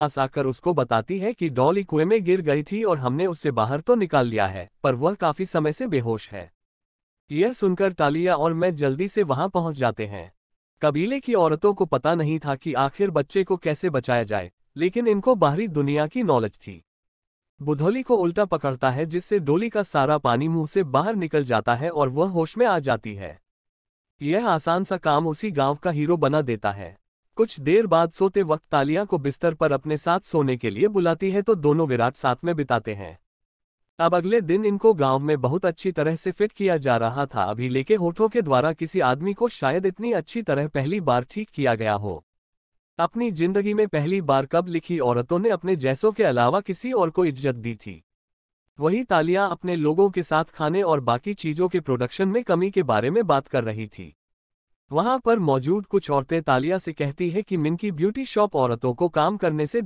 पास आकर उसको बताती है कि डॉली कुएं में गिर गई थी और हमने उससे बाहर तो निकाल लिया है पर वह काफी समय से बेहोश है यह सुनकर तालिया और मैं जल्दी से वहां पहुंच जाते हैं कबीले की औरतों को पता नहीं था कि आखिर बच्चे को कैसे बचाया जाए लेकिन इनको बाहरी दुनिया की नॉलेज थी बुधोली को उल्टा पकड़ता है जिससे डोली का सारा पानी मुंह से बाहर निकल जाता है और वह होश में आ जाती है यह आसान सा काम उसी गांव का हीरो बना देता है कुछ देर बाद सोते वक्त तालिया को बिस्तर पर अपने साथ सोने के लिए बुलाती है तो दोनों विराट साथ में बिताते हैं अब अगले दिन इनको गांव में बहुत अच्छी तरह से फिट किया जा रहा था अभी लेके होठों के द्वारा किसी आदमी को शायद इतनी अच्छी तरह पहली बार ठीक किया गया हो अपनी जिंदगी में पहली बार कब लिखी औरतों ने अपने जैसों के अलावा किसी और को इज्जत दी थी वही तालिया अपने लोगों के साथ खाने और बाकी चीजों के प्रोडक्शन में कमी के बारे में बात कर रही थी वहां पर मौजूद कुछ औरतें तालिया से कहती है कि मिनकी ब्यूटी शॉप औरतों को काम करने से